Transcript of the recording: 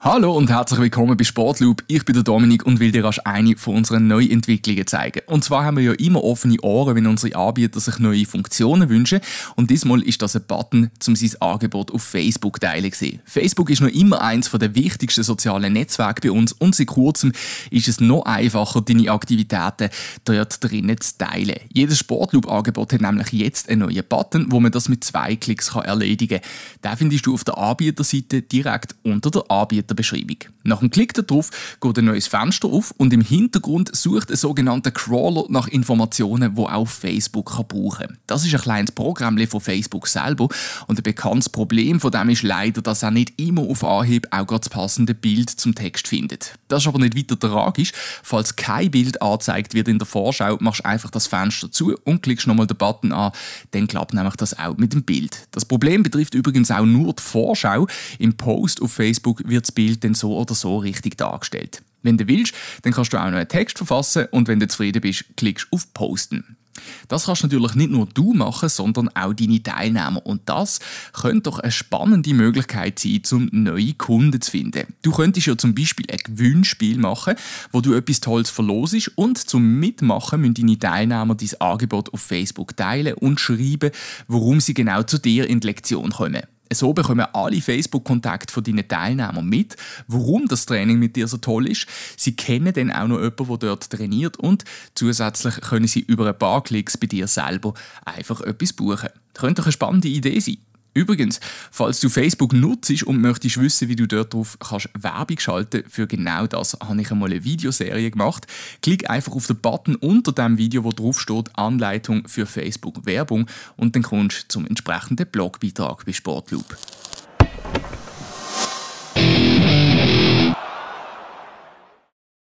Hallo und herzlich willkommen bei Sportloop. Ich bin der Dominik und will dir rasch eine von unseren Neuentwicklungen zeigen. Und zwar haben wir ja immer offene Ohren, wenn unsere Anbieter sich neue Funktionen wünschen. Und diesmal ist das ein Button, um sein Angebot auf Facebook zu teilen gesehen. Facebook ist noch immer eins der wichtigsten sozialen Netzwerke bei uns und seit kurzem ist es noch einfacher, deine Aktivitäten dort drinnen zu teilen. Jedes Sportloop-Angebot hat nämlich jetzt einen neuen Button, wo man das mit zwei Klicks kann erledigen kann. Den findest du auf der Anbieterseite direkt unter der Anbieter der Beschreibung. Nach einem Klick darauf geht ein neues Fenster auf und im Hintergrund sucht ein sogenannter Crawler nach Informationen, die auch Facebook kann brauchen kann. Das ist ein kleines Programm von Facebook selber und ein bekanntes Problem von dem ist leider, dass er nicht immer auf Anhieb auch das passende Bild zum Text findet. Das ist aber nicht weiter tragisch. Falls kein Bild angezeigt wird in der Vorschau, machst du einfach das Fenster zu und klickst nochmal den Button an, dann klappt nämlich das auch mit dem Bild. Das Problem betrifft übrigens auch nur die Vorschau. Im Post auf Facebook wird das Bild dann so oder so richtig dargestellt. Wenn du willst, dann kannst du auch noch einen Text verfassen und wenn du zufrieden bist, klickst auf Posten. Das kannst natürlich nicht nur du machen, sondern auch deine Teilnehmer. Und das könnte doch eine spannende Möglichkeit sein, um neue Kunden zu finden. Du könntest ja zum Beispiel ein Gewinnspiel machen, wo du etwas Tolles verlosest und zum Mitmachen müssen deine Teilnehmer dein Angebot auf Facebook teilen und schreiben, warum sie genau zu dir in die Lektion kommen. So bekommen alle Facebook-Kontakte von deinen Teilnehmern mit, warum das Training mit dir so toll ist. Sie kennen dann auch noch jemanden, der dort trainiert und zusätzlich können sie über ein paar Klicks bei dir selber einfach etwas buchen. Das könnte eine spannende Idee sein. Übrigens, falls du Facebook nutzt und möchtest wissen, wie du dort drauf kannst Werbung schalten für genau das habe ich einmal eine Videoserie gemacht. Klick einfach auf den Button unter dem Video, wo drauf steht Anleitung für Facebook Werbung und dann kommst du zum entsprechenden Blogbeitrag bei Sportloop.